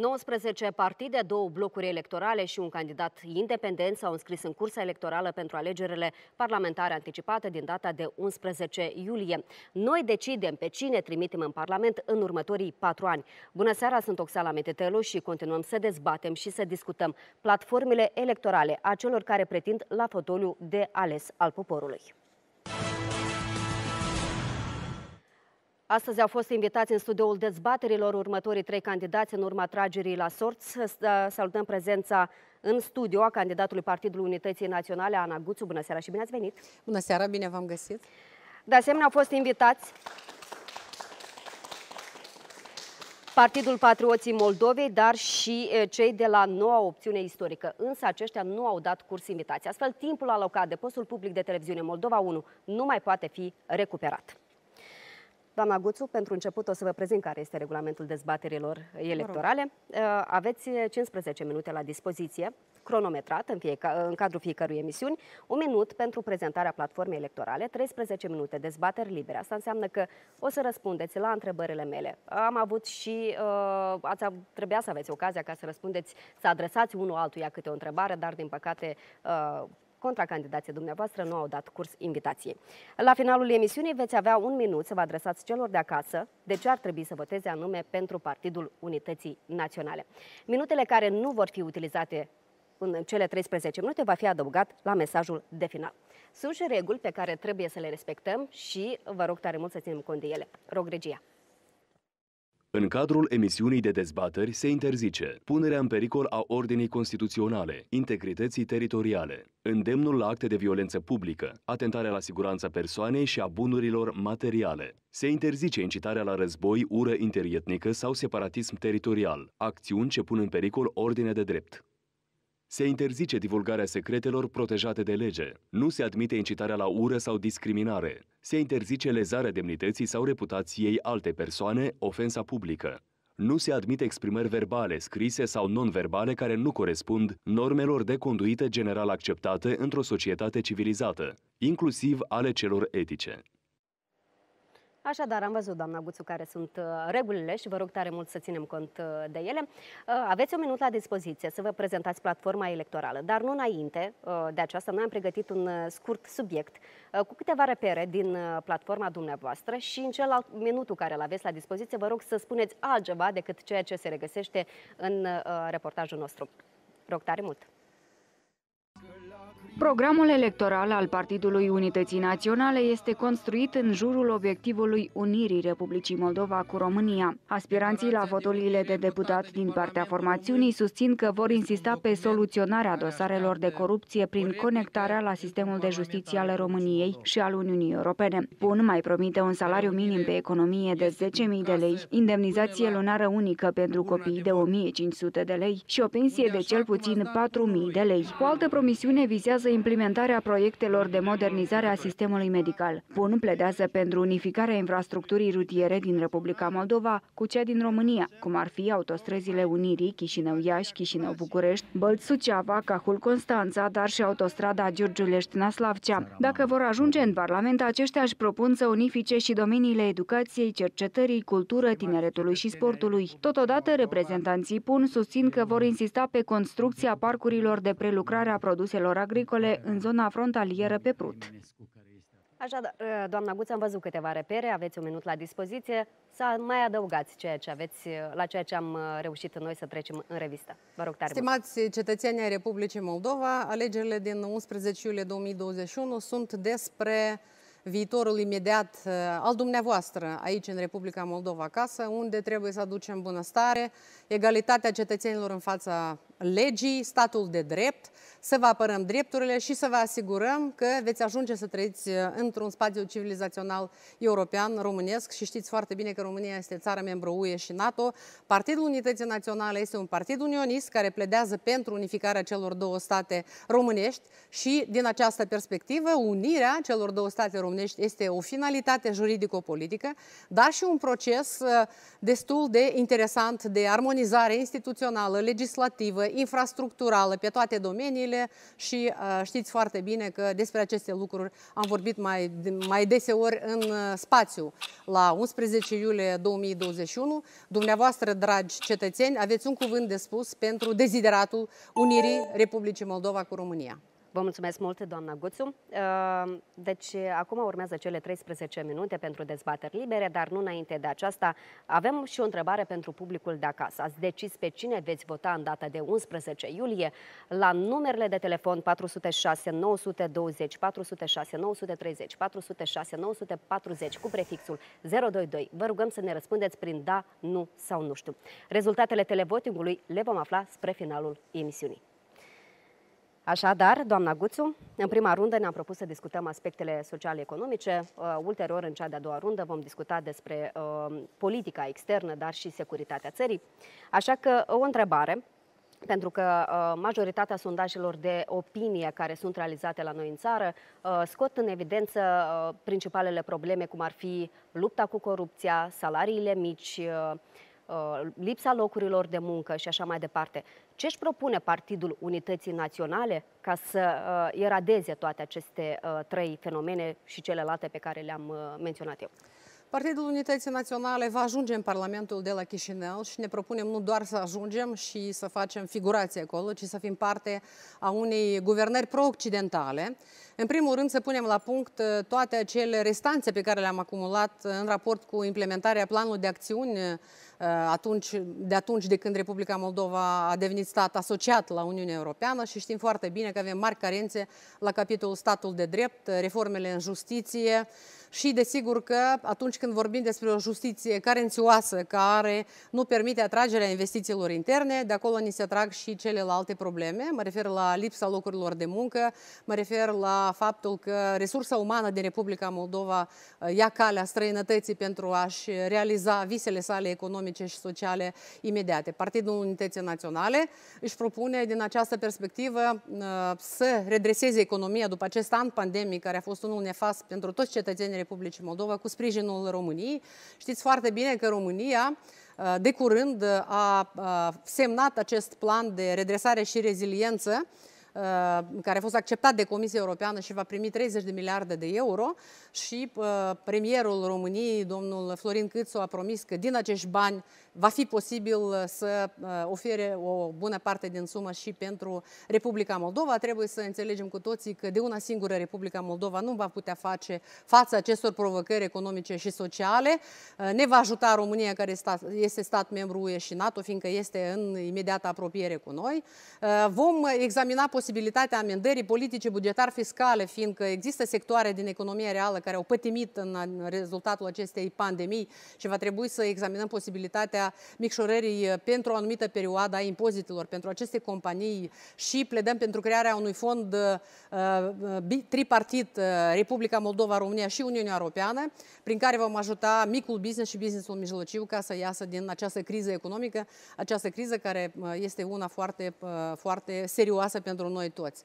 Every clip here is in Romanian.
19 partide, două blocuri electorale și un candidat independent s-au înscris în cursa electorală pentru alegerile parlamentare anticipate din data de 11 iulie. Noi decidem pe cine trimitem în Parlament în următorii patru ani. Bună seara, sunt Oxala Metetelu și continuăm să dezbatem și să discutăm platformele electorale a celor care pretind la fotoliu de ales al poporului. Astăzi au fost invitați în studioul dezbaterilor următorii trei candidați în urma tragerii la sorți. Uh, salutăm prezența în studio a candidatului Partidului Unității Naționale, Ana Guțu. Bună seara și bine ați venit! Bună seara, bine v-am găsit! De asemenea, au fost invitați Partidul Patrioții Moldovei, dar și uh, cei de la noua opțiune istorică. Însă aceștia nu au dat curs invitații. Astfel, timpul alocat de postul public de televiziune Moldova 1 nu mai poate fi recuperat. Doamna Guțu, pentru început o să vă prezint care este regulamentul dezbaterilor electorale. Uh, aveți 15 uh, minute la dispoziție, cronometrat în, fieca, în cadrul fiecărui emisiuni, un minut pentru prezentarea platformei electorale, 13 minute dezbateri libere. Asta înseamnă că o să răspundeți la întrebările mele. Am avut și, uh, ați, trebuia să aveți ocazia ca să răspundeți, să adresați unul altuia câte o întrebare, dar din păcate uh, Contracandidații dumneavoastră nu au dat curs invitației. La finalul emisiunii veți avea un minut să vă adresați celor de acasă de ce ar trebui să voteze anume pentru Partidul Unității Naționale. Minutele care nu vor fi utilizate în cele 13 minute va fi adăugat la mesajul de final. Sunt și reguli pe care trebuie să le respectăm și vă rog tare mult să ținem cont de ele. Rog regia. În cadrul emisiunii de dezbateri se interzice punerea în pericol a ordinii constituționale, integrității teritoriale, îndemnul la acte de violență publică, atentarea la siguranța persoanei și a bunurilor materiale. Se interzice incitarea la război, ură interietnică sau separatism teritorial, acțiuni ce pun în pericol ordinea de drept. Se interzice divulgarea secretelor protejate de lege. Nu se admite incitarea la ură sau discriminare. Se interzice lezarea demnității sau reputației alte persoane, ofensa publică. Nu se admite exprimări verbale, scrise sau non-verbale care nu corespund normelor de conduită general acceptate într-o societate civilizată, inclusiv ale celor etice. Așadar, am văzut, doamna Guțu, care sunt uh, regulile și vă rog tare mult să ținem cont uh, de ele. Uh, aveți un minut la dispoziție să vă prezentați platforma electorală, dar nu înainte de aceasta, noi am pregătit un scurt subiect cu câteva repere din platforma dumneavoastră și în celălalt minutul care îl aveți la dispoziție, vă rog să spuneți altceva decât ceea ce se regăsește în reportajul nostru. Rog tare mult! Programul electoral al Partidului Unității Naționale este construit în jurul obiectivului unirii Republicii Moldova cu România. Aspiranții la voturile de deputat din partea formațiunii susțin că vor insista pe soluționarea dosarelor de corupție prin conectarea la sistemul de justiție al României și al Uniunii Europene. Pun mai promite un salariu minim pe economie de 10.000 de lei, indemnizație lunară unică pentru copii de 1.500 de lei și o pensie de cel puțin 4.000 de lei. O altă promisiune vizează urmează implementarea proiectelor de modernizare a sistemului medical. PUN pledează pentru unificarea infrastructurii rutiere din Republica Moldova cu cea din România, cum ar fi autostrăzile Unirii, Chișinău-Iași, Chișinău-București, Bălți-Suceava, Cahul-Constanța, dar și autostrada Giurgiulești-Naslavcea. Dacă vor ajunge în Parlament, aceștia își propun să unifice și domeniile educației, cercetării, cultură, tineretului și sportului. Totodată, reprezentanții PUN susțin că vor insista pe construcția parcurilor de prelucrare a produselor agricole agricole în zona frontalieră pe Prut. Așadar, ă, doamna Guță, am văzut câteva repere, aveți un minut la dispoziție, să mai adăugați ceea ce aveți, ă, la ceea ce am ă, reușit noi să trecem în revistă. Vă rog tare Stimați mult. cetățenii ai Republicii Moldova, alegerile din 11 iulie 2021 sunt despre viitorul imediat al dumneavoastră aici în Republica Moldova acasă, unde trebuie să aducem bunăstare, egalitatea cetățenilor în fața legii, statul de drept, să vă apărăm drepturile și să vă asigurăm că veți ajunge să trăiți uh, într-un spațiu civilizațional european, românesc și știți foarte bine că România este țară membru UE și NATO. Partidul Unității Naționale este un partid unionist care pledează pentru unificarea celor două state românești și din această perspectivă unirea celor două state românești este o finalitate juridico-politică, dar și un proces uh, destul de interesant de armonizare instituțională, legislativă, infrastructurală pe toate domeniile lucrurile și uh, știți foarte bine că despre aceste lucruri am vorbit mai, mai deseori în uh, spațiu. La 11 iulie 2021, dumneavoastră, dragi cetățeni, aveți un cuvânt de spus pentru dezideratul Unirii Republicii Moldova cu România. Vă mulțumesc mult, doamna Guțu. Uh, deci, acum urmează cele 13 minute pentru dezbateri libere, dar nu înainte de aceasta. Avem și o întrebare pentru publicul de acasă. Ați decis pe cine veți vota în data de 11 iulie la numerele de telefon 406 920, 406 930, 406 940 cu prefixul 022. Vă rugăm să ne răspundeți prin da, nu sau nu știu. Rezultatele televotingului le vom afla spre finalul emisiunii. Așadar, doamna Guțu, în prima rundă ne-am propus să discutăm aspectele sociale-economice. Uh, ulterior, în cea de-a doua rundă, vom discuta despre uh, politica externă, dar și securitatea țării. Așa că o întrebare pentru că uh, majoritatea sondajelor de opinie care sunt realizate la noi în țară uh, scot în evidență uh, principalele probleme, cum ar fi lupta cu corupția, salariile mici, uh, Uh, lipsa locurilor de muncă și așa mai departe. Ce își propune Partidul Unității Naționale ca să uh, eradeze toate aceste uh, trei fenomene și celelalte pe care le-am menționat eu? Partidul Unității Naționale va ajunge în Parlamentul de la Chișinău și ne propunem nu doar să ajungem și să facem figurație acolo, ci să fim parte a unei guvernări pro-occidentale. În primul rând să punem la punct toate acele restanțe pe care le-am acumulat în raport cu implementarea planului de acțiuni Uh, atunci, de atunci de când Republica Moldova a devenit stat asociat la Uniunea Europeană și știm foarte bine că avem mari carențe la capitolul statul de drept, reformele în justiție, și desigur că atunci când vorbim despre o justiție carențioasă care nu permite atragerea investițiilor interne, de acolo ni se atrag și celelalte probleme. Mă refer la lipsa locurilor de muncă, mă refer la faptul că resursa umană din Republica Moldova uh, ia calea străinătății pentru a-și realiza visele sale economice economice și sociale imediate. Partidul Unității Naționale își propune din această perspectivă uh, să redreseze economia după acest an pandemic care a fost unul nefast pentru toți cetățenii Republicii Moldova cu sprijinul României. Știți foarte bine că România uh, de curând a uh, semnat acest plan de redresare și reziliență Uh, care a fost acceptat de Comisia Europeană și va primi 30 de miliarde de euro și uh, premierul României, domnul Florin Câțu, a promis că din acești bani va fi posibil uh, să uh, ofere o bună parte din sumă și pentru Republica Moldova. Trebuie să înțelegem cu toții că de una singură Republica Moldova nu va putea face față acestor provocări economice și sociale. Uh, ne va ajuta România, care este stat membru UE și NATO, fiindcă este în imediată apropiere cu noi. Vom examina posibilitatea amendării politice bugetar fiscale, fiindcă există sectoare din economia reală care au pătimit în rezultatul acestei pandemii și va trebui să examinăm posibilitatea aplicarea micșorării eh, pentru o anumită perioadă a impozitelor pentru aceste companii și pledăm pentru crearea unui fond eh, eh, tripartit Republica Moldova, România și Uniunea Europeană, prin care vom ajuta micul business și businessul mijlociu ca să iasă din această criză economică, această criză care este una foarte, foarte serioasă pentru noi toți.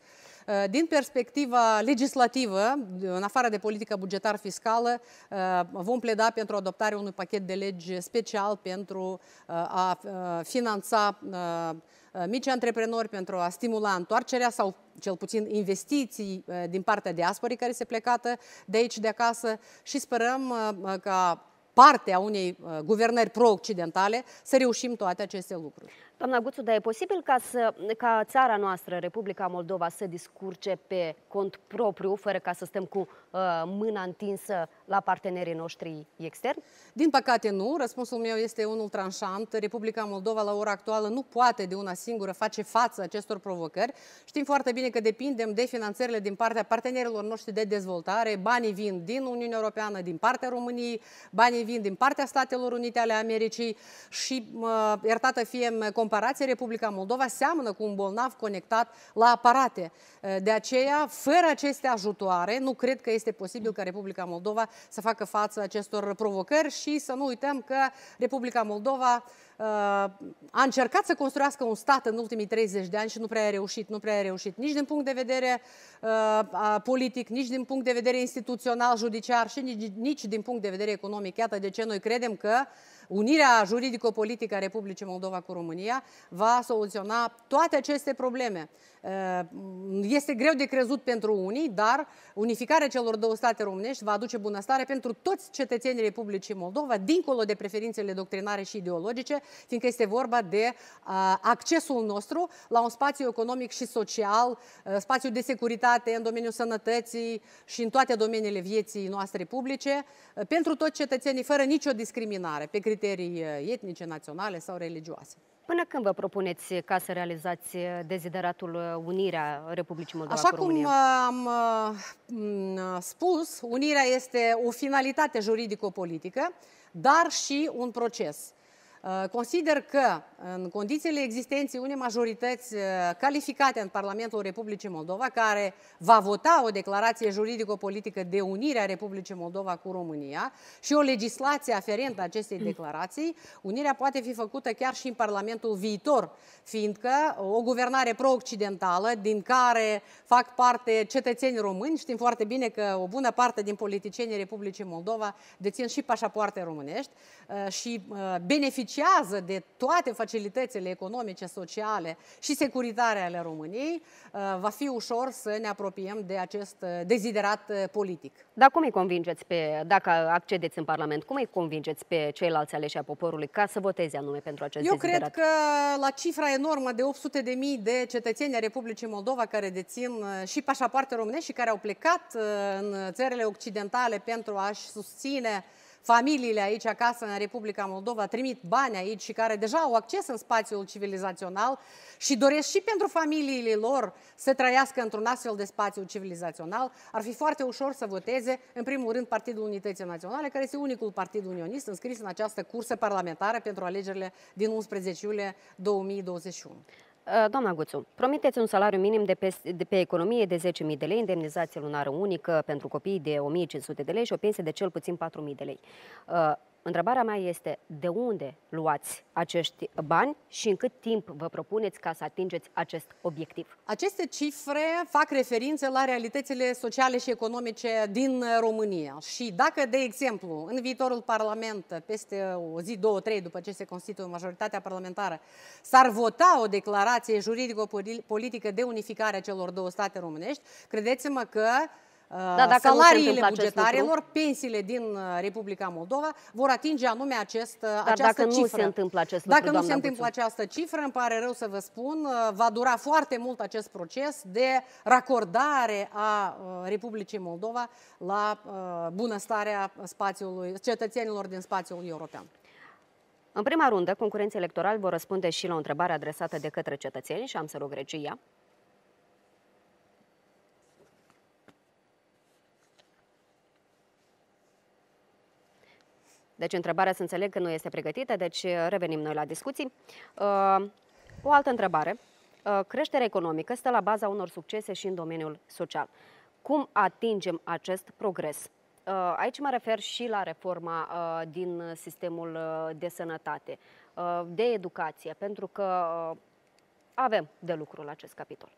Eh, din perspectiva legislativă, în afară de politica bugetar-fiscală, eh, vom pleda pentru adoptarea unui pachet de legi special pentru eh, a finanța mici antreprenori pentru a stimula întoarcerea sau cel puțin investiții din partea diasporii care se plecată de aici de acasă și sperăm ca parte a unei guvernări pro-occidentale să reușim toate aceste lucruri. Doamna Guțu, dar e posibil ca, să, ca țara noastră, Republica Moldova, să discurce pe cont propriu, fără ca să stăm cu uh, mâna întinsă la partenerii noștri externi? Din păcate nu. Răspunsul meu este unul tranșant. Republica Moldova, la ora actuală, nu poate de una singură face față acestor provocări. Știm foarte bine că depindem de finanțările din partea partenerilor noștri de dezvoltare. Banii vin din Uniunea Europeană, din partea României, banii vin din partea Statelor Unite ale Americii și, uh, iertată fie comparație, Republica Moldova seamănă cu un bolnav conectat la aparate. De aceea, fără aceste ajutoare, nu cred că este posibil ca Republica Moldova să facă față acestor provocări și să nu uităm că Republica Moldova Uh, a încercat să construiască un stat în ultimii 30 de ani și nu prea a reușit, nu prea a reușit nici din punct de vedere uh, politic, nici din punct de vedere instituțional, judiciar și nici, nici din punct de vedere economic. Iată de ce noi credem că unirea juridico-politică a Republicii Moldova cu România va soluționa toate aceste probleme. Uh, este greu de crezut pentru unii, dar unificarea celor două state românești va aduce bunăstare pentru toți cetățenii Republicii Moldova, dincolo de preferințele doctrinare și ideologice, fiindcă este vorba de uh, accesul nostru la un spațiu economic și social, uh, spațiu de securitate în domeniul sănătății și în toate domeniile vieții noastre publice, uh, pentru toți cetățenii, fără nicio discriminare pe criterii etnice, naționale sau religioase. Până când vă propuneți ca să realizați dezideratul Unirea Republicii Moldova Așa cu România? cum am spus, unirea este o finalitate juridico-politică, dar și un proces. Uh, consider că în condițiile existenței unei majorități uh, calificate în Parlamentul Republicii Moldova, care va vota o declarație juridico-politică de unire a Republicii Moldova cu România și o legislație aferentă acestei mm. declarații, unirea poate fi făcută chiar și în Parlamentul viitor, fiindcă o guvernare pro-occidentală, din care fac parte cetățeni români, știm foarte bine că o bună parte din politicienii Republicii Moldova dețin și pașapoarte românești uh, și beneficiază beneficiază de toate facilitățile economice, sociale și securitare ale României, uh, va fi ușor să ne apropiem de acest uh, deziderat uh, politic. Dar cum îi convingeți pe, dacă accedeți în Parlament, cum îi convingeți pe ceilalți aleși a poporului ca să voteze anume pentru acest Eu deziderat? cred că la cifra enormă de 800.000 de, de cetățeni a Republicii Moldova care dețin și pașapoarte românești și care au plecat în țările occidentale pentru a-și susține familiile aici acasă în Republica Moldova trimit bani aici și care deja au acces în spațiul civilizațional și doresc și pentru familiile lor să trăiască într-un astfel de spațiu civilizațional, ar fi foarte ușor să voteze, în primul rând, Partidul Unității Naționale, care este unicul partid unionist înscris în această cursă parlamentară pentru alegerile din 11 iulie 2021. Uh, doamna Guțu, promiteți un salariu minim de pe, de pe economie de 10.000 de lei, indemnizație lunară unică pentru copii de 1.500 de lei și o pensie de cel puțin 4.000 de lei. Uh, Întrebarea mea este de unde luați acești bani și în cât timp vă propuneți ca să atingeți acest obiectiv? Aceste cifre fac referință la realitățile sociale și economice din România. Și dacă, de exemplu, în viitorul Parlament, peste o zi, două, trei, după ce se constituie majoritatea parlamentară, s-ar vota o declarație juridico-politică de unificare a celor două state românești, credeți-mă că Uh, da, dacă salariile bugetarilor, pensiile din uh, Republica Moldova vor atinge anume acest, uh, Dar această dacă cifră. dacă nu se întâmplă acest lucru, Dacă nu se întâmplă Buțu. această cifră, îmi pare rău să vă spun, va dura foarte mult acest proces de racordare a Republicii Moldova la bunăstarea spațiului, cetățenilor din spațiul european. În prima rundă, concurenții electorali vor răspunde și la o întrebare adresată de către cetățeni și am să rog regia Deci întrebarea să înțeleg că nu este pregătită, deci uh, revenim noi la discuții. Uh, o altă întrebare. Uh, creșterea economică stă la baza unor succese și în domeniul social. Cum atingem acest progres? Aici mă refer și la reforma din sistemul de sănătate, de educație, pentru că avem de lucru la acest capitol.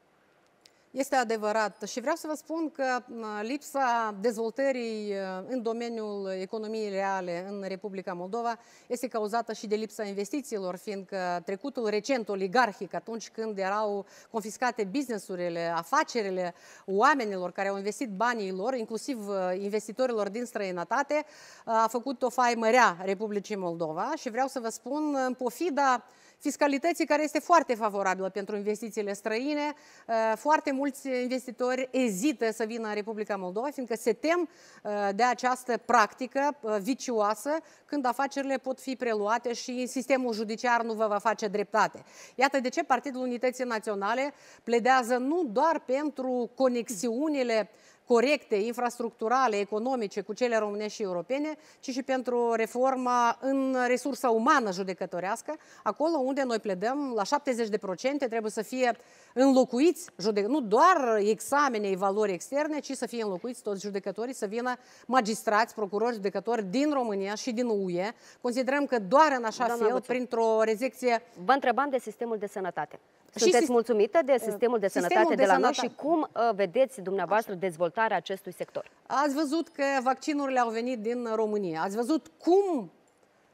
Este adevărat și vreau să vă spun că lipsa dezvoltării uh, în domeniul economiei reale în Republica Moldova este cauzată și de lipsa investițiilor, fiindcă trecutul recent oligarhic, atunci când erau confiscate businessurile, afacerile oamenilor care au investit banii lor, inclusiv uh, investitorilor din străinătate, uh, a făcut o faimărea Republicii Moldova și vreau să vă spun, în pofida uh, fiscalității care este foarte favorabilă pentru investițiile străine. Uh, foarte mulți investitori ezită să vină în Republica Moldova, fiindcă se tem uh, de această practică uh, vicioasă când afacerile pot fi preluate și sistemul judiciar nu vă va face dreptate. Iată de ce Partidul Unității Naționale pledează nu doar pentru conexiunile corecte, infrastructurale, economice cu cele românești și europene, ci și pentru reforma în resursa umană judecătorească, acolo unde noi pledăm la 70% trebuie să fie înlocuiți, nu doar examene, evaluări externe, ci să fie înlocuiți toți judecătorii, să vină magistrați, procurori, judecători din România și din UE. Considerăm că doar în așa Doamna fel, printr-o rezecție... Vă întrebam de sistemul de sănătate. Sunteți și mulțumită de uh, sistemul de sistemul sănătate de, de la sănătate. noi și cum uh, vedeți dumneavoastră dezvoltarea acestui sector? Ați văzut că vaccinurile au venit din România. Ați văzut cum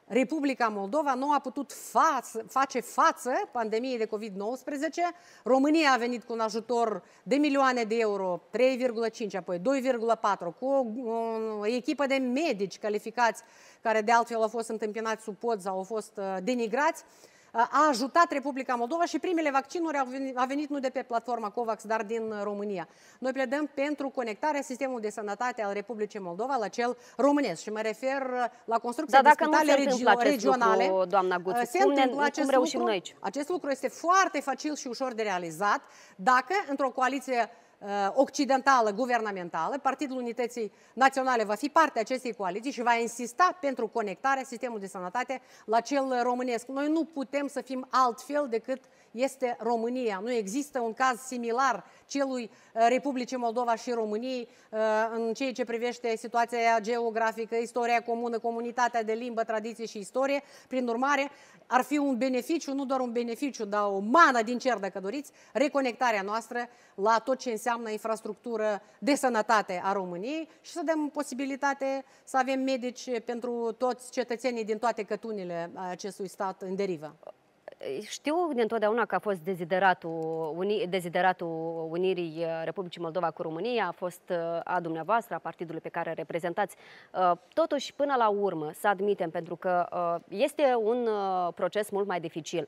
Republica Moldova nu a putut fa- face față pandemiei de COVID-19. România a venit cu un ajutor de milioane de euro, 3,5, apoi 2,4, cu o, o echipă de medici calificați, care de altfel au fost întâmpinați sub pod sau au fost uh, denigrați a ajutat Republica Moldova și primele vaccinuri au venit, au venit nu de pe platforma COVAX, dar din uh, România. Noi pledăm pentru conectarea sistemului de sănătate al Republicii Moldova la cel românesc și mă refer uh, la construcția Dar de spitale regio- regionale. Lucru, doamna uh, Guțu, se cum, ne, cum acest reușim lucru, noi aici? Acest lucru este foarte facil și ușor de realizat dacă într-o coaliție Uh, occidentală, guvernamentală, Partidul Unității Naționale va fi parte a acestei coaliții și va insista pentru conectarea sistemului de sănătate la cel românesc. Noi nu putem să fim altfel decât uh, este România. Nu există un caz similar celui uh, Republicii Moldova și României uh, în ceea ce privește situația geografică, istoria comună, comunitatea de limbă, tradiție și istorie. Prin urmare, ar fi un beneficiu, nu doar un beneficiu, dar o mană din cer, dacă doriți, reconectarea noastră la tot ce înseamnă infrastructură de sănătate a României și să dăm posibilitate să avem medici pentru toți cetățenii din toate cătunile acestui stat în derivă știu de întotdeauna că a fost dezideratul, uni, dezideratul Unirii uh, Republicii Moldova cu România, a fost uh, a dumneavoastră, a partidului pe care reprezentați. Uh, totuși, până la urmă, să admitem, pentru că este un proces mult mai dificil.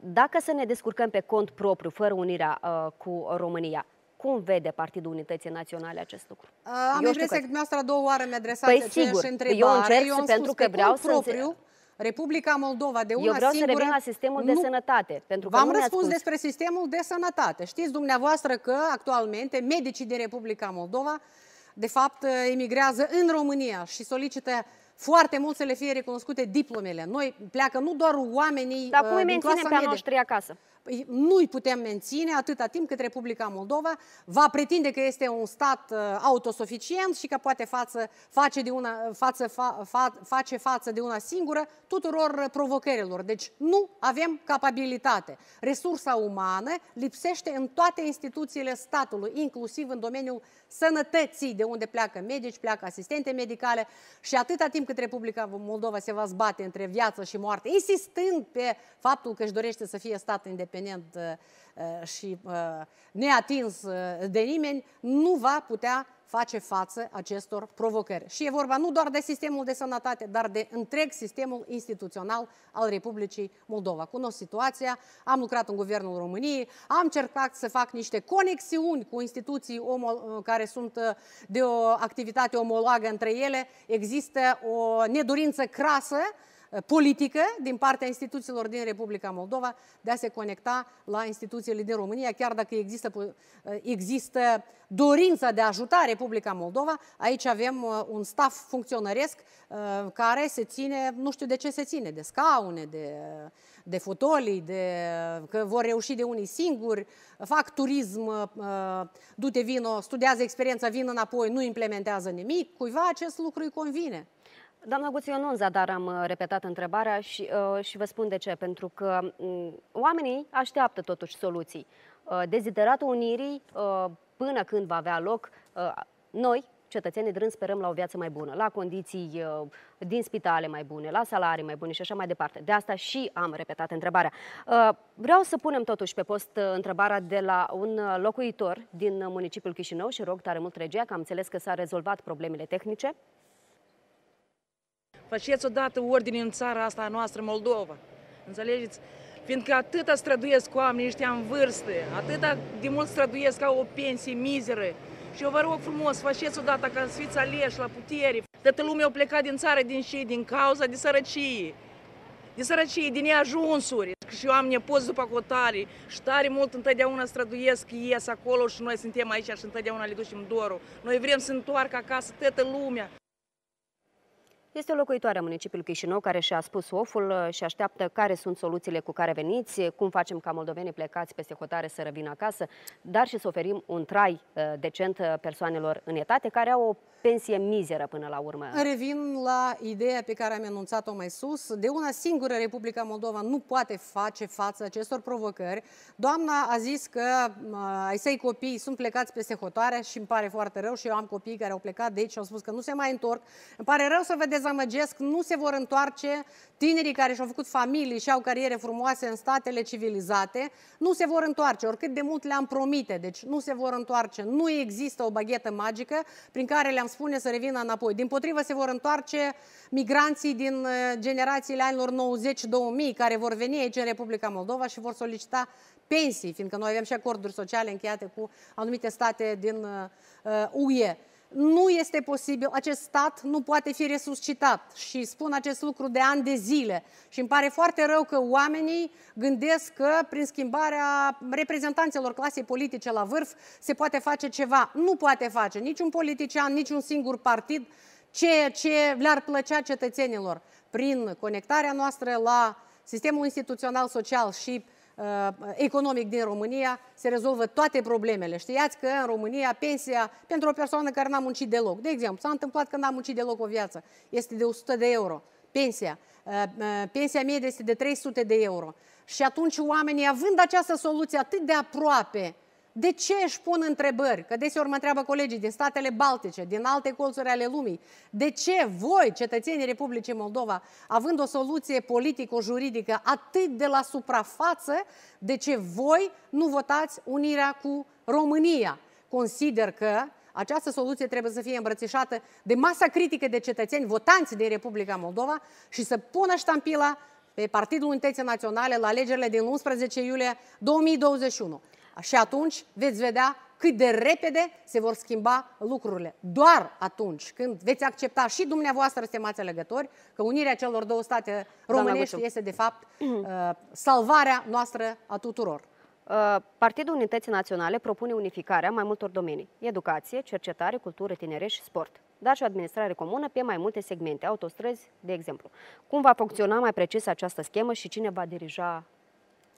Dacă să ne descurcăm pe cont propriu, fără unirea cu România, cum vede Partidul Unității Naționale acest lucru? am impresia că, dumneavoastră a doua oară mi-adresați păi, aceeași sigur, întrebare. Eu încerc eu pentru că vreau propriu, înțe- Republica Moldova de una Eu vreau singură... să revin la sistemul nu. de sănătate. Pentru că V-am răspuns spus. despre sistemul de sănătate. Știți dumneavoastră că actualmente medicii din Republica Moldova de fapt emigrează în România și solicită foarte mult să le fie recunoscute diplomele. Noi pleacă nu doar oamenii Dar uh, cum din clasa pe noștri acasă? Păi, nu îi putem menține atâta timp cât Republica Moldova va pretinde că este un stat uh, autosuficient și că poate față, face, de una, față, fa, fa, face față de una singură tuturor uh, provocărilor. Deci nu avem capabilitate. Resursa umană lipsește în toate instituțiile statului, inclusiv în domeniul sănătății, de unde pleacă medici, pleacă asistente medicale și atâta timp cât Republica Moldova se va zbate între viață și moarte, insistând pe faptul că își dorește să fie stat independent uh, uh, și uh, neatins de nimeni, nu va putea face față acestor provocări. Și e vorba nu doar de sistemul de sănătate, dar de întreg sistemul instituțional al Republicii Moldova. Cunosc situația, am lucrat în Guvernul României, am încercat să fac niște conexiuni cu instituții uh, care sunt uh, de o activitate omologă între ele. Există o nedorință crasă politică din partea instituțiilor din Republica Moldova de a se conecta la instituțiile din România, chiar dacă există, eh, există dorința de a ajuta Republica Moldova, aici avem eh, un staff funcționăresc eh, care se ține, nu știu de ce se ține, de scaune, de, de fotolii, de, că vor reuși de unii singuri, fac turism, du-te vino, studiază experiența, vin înapoi, nu implementează nimic, cuiva acest lucru îi convine. Doamna Guțiu, nu în zadar am uh, repetat întrebarea și, uh, și vă spun de ce. Pentru că mm, oamenii așteaptă totuși soluții. Uh, dezideratul unirii, până când va avea loc, noi, cetățenii drâns, sperăm la o viață mai bună, la condiții din spitale mai bune, la salarii mai bune și așa mai departe. De asta și am repetat întrebarea. vreau să punem totuși pe post întrebarea de la un locuitor din municipiul Chișinău și rog tare mult regia că am înțeles că s-a rezolvat problemele tehnice. Faceți odată ordine în țara asta a noastră, Moldova. Înțelegeți? Fiindcă atâta străduiesc oamenii ăștia în vârstă, atâta de mult străduiesc ca o pensie mizeră. Și eu vă rog frumos, faceți odată ca să fiți aleși la putere. Toată lumea a plecat din țară din și din cauza de sărăcie. De sărăcie, din neajunsuri. Și eu am nepoți după cotare și tare mult întotdeauna străduiesc, ies acolo și noi suntem aici și întotdeauna le ducem dorul. Noi vrem să întoarcă acasă toată lumea. Este o locuitoare a municipiului Chișinău care și-a spus oful uh, și așteaptă care sunt soluțiile cu care veniți, uh, cum facem ca moldovenii plecați peste hotare să revină acasă, dar și să oferim un trai uh, decent persoanelor în etate care au o pensie mizeră până la urmă. Revin la ideea pe care am anunțat o mai sus. De una singură Republica Moldova nu poate face față acestor provocări. Doamna a zis că ai săi copii sunt plecați peste hotare și îmi pare foarte rău și eu am copii care au plecat de aici și au spus că nu se mai întorc. Îmi pare rău să vedeți dezamăgesc, nu se vor întoarce tinerii care și-au făcut familii și au cariere frumoase în statele civilizate, nu se vor întoarce, oricât de mult le-am promite, deci nu se vor întoarce. Nu există o baghetă magică prin care le-am spune să revină înapoi. Din potrivă, se vor întoarce migranții din uh, generațiile anilor 90-2000, care vor veni aici în Republica Moldova și vor solicita pensii, fiindcă noi avem și acorduri sociale încheiate cu anumite state din uh, UE. Uh, nu este posibil, acest stat nu poate fi resuscitat și spun acest lucru de ani de zile și îmi pare foarte rău că oamenii gândesc că prin schimbarea reprezentanțelor clasei politice la vârf se poate face ceva. Nu poate face niciun politician, niciun singur partid ceea ce le-ar plăcea cetățenilor prin conectarea noastră la sistemul instituțional social și uh, Uh, economic din România se rezolvă toate problemele. Știați că în România pensia pentru o persoană care n-a muncit deloc, de exemplu, s-a întâmplat că n-a muncit deloc o viață, este de 100 de euro. Pensia. Uh, uh, pensia medie este de 300 de euro. Și atunci oamenii, având această soluție atât de aproape, de ce își pun întrebări? Că deseori mă întreabă colegii din statele Baltice, din alte colțuri ale lumii. De ce voi, cetățenii Republicii Moldova, având o soluție politico-juridică atât de la suprafață, de ce voi nu votați unirea cu România? Consider că această soluție trebuie să fie îmbrățișată de masa critică de cetățeni votanți din Republica Moldova și să pună ștampila pe Partidul Unității Naționale la alegerile din 11 iulie 2021. Și atunci veți vedea cât de repede se vor schimba lucrurile. Doar atunci când veți accepta și dumneavoastră, stimați alegători, că unirea celor două state românești este, de fapt, uh, salvarea noastră a tuturor. Uh, Partidul Unității Naționale propune unificarea mai multor domenii. Educație, cercetare, cultură, tinere și sport dar și o administrare comună pe mai multe segmente, autostrăzi, de exemplu. Cum va funcționa mai precis această schemă și cine va dirija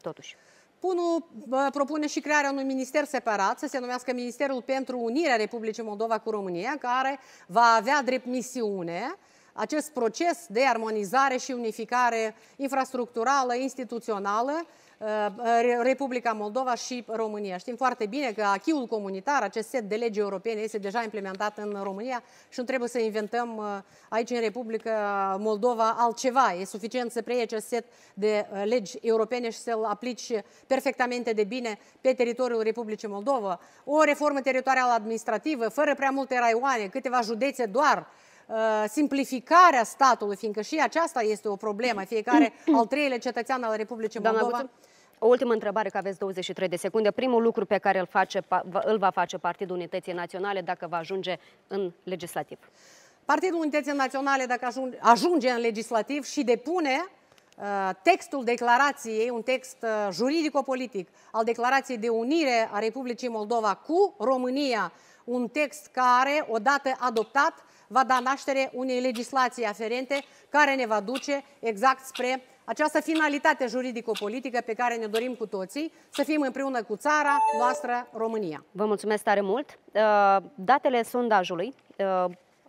totuși? Punu propune și crearea unui minister separat, să se numească Ministerul pentru Unirea Republicii Moldova cu România, care va avea drept misiune acest proces de armonizare și unificare infrastructurală, instituțională, Uh, uh, Republica Moldova și România. Știm foarte bine că achiul comunitar, acest set de legi europene, este deja implementat în România și nu trebuie să inventăm uh, aici în Republica Moldova altceva. E suficient să preie acest set de legi europene și să-l aplici perfectamente de bine pe teritoriul Republicii Moldova. O reformă teritorială administrativă, fără prea multe raioane, câteva județe doar, simplificarea statului, fiindcă și aceasta este o problemă. Fiecare al treilea cetățean al Republicii Moldova... Doamna o ultimă întrebare, că aveți 23 de secunde. Primul lucru pe care îl, face, îl va face Partidul Unității Naționale dacă va ajunge în legislativ. Partidul Unității Naționale, dacă ajunge în legislativ și depune uh, textul declarației, un text uh, juridico-politic al declarației de unire a Republicii Moldova cu România, un text care, odată adoptat, va da naștere unei legislații aferente care ne va duce exact spre această finalitate juridico-politică pe care ne dorim cu toții, să fim împreună cu țara noastră, România. Vă mulțumesc tare mult. Uh, datele sondajului, uh,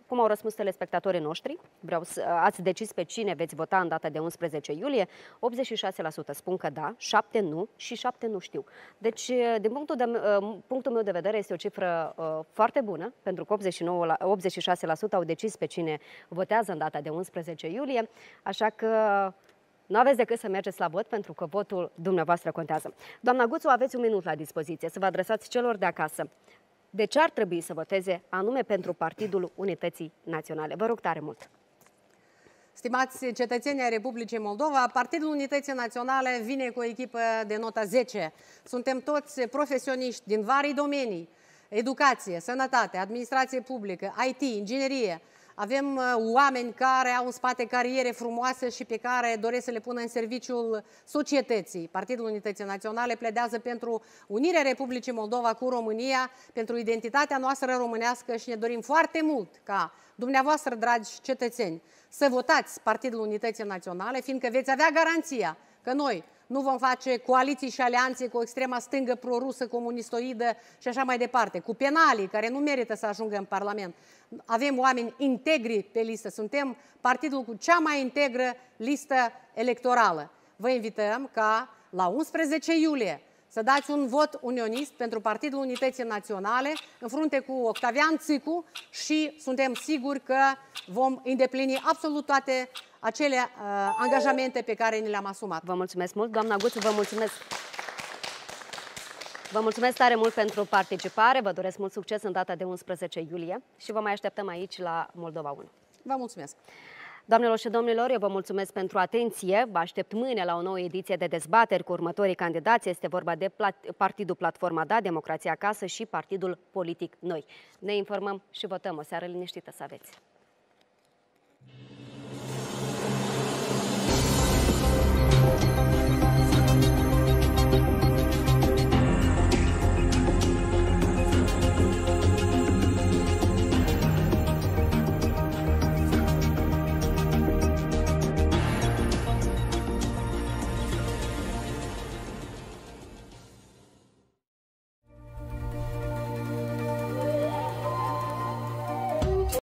cum au răspuns telespectatorii noștri, vreau să, uh, ați decis pe cine veți vota în data de 11 iulie, 86% spun că da, 7 nu și 7 nu știu. Deci, din punctul, de, punctul meu de vedere, este o cifră foarte bună, pentru că 89, la, 86% au decis pe cine votează în data de 11 iulie, așa că nu aveți decât să mergeți la vot pentru că votul dumneavoastră contează. Doamna Guțu, aveți un minut la dispoziție să vă adresați celor de acasă. De ce ar trebui să voteze anume pentru Partidul Unității Naționale? Vă rog tare mult! Stimați cetățenii ai Republicii Moldova, Partidul Unității Naționale vine cu o echipă de nota 10. Suntem toți profesioniști din vari domenii, educație, sănătate, administrație publică, IT, inginerie, avem uh, oameni care au în spate cariere frumoase și pe care doresc să le pună în serviciul societății. Partidul Unității Naționale pledează pentru unirea Republicii Moldova cu România, pentru identitatea noastră românească și ne dorim foarte mult ca dumneavoastră, dragi cetățeni, să votați Partidul Unității Naționale, fiindcă veți avea garanția că noi nu vom face coaliții și alianțe cu extrema stângă prorusă, comunistoidă și așa mai departe, cu penalii care nu merită să ajungă în Parlament. Avem oameni integri pe listă, suntem partidul cu cea mai integră listă electorală. Vă invităm ca la 11 iulie să dați un vot unionist pentru Partidul Unității Naționale în frunte cu Octavian Țicu și suntem siguri că vom îndeplini absolut toate acele uh, angajamente pe care ni le-am asumat. Vă mulțumesc mult, doamna Guțu, vă mulțumesc Vă mulțumesc tare mult pentru participare, vă doresc mult succes în data de 11 iulie și vă mai așteptăm aici la Moldova 1. Vă mulțumesc! Doamnelor și domnilor, eu vă mulțumesc pentru atenție. Vă aștept mâine la o nouă ediție de dezbateri cu următorii candidați. Este vorba de plat Partidul Platforma Da, Democrația Acasă și Partidul Politic Noi. Ne informăm și votăm. O seară liniștită să aveți!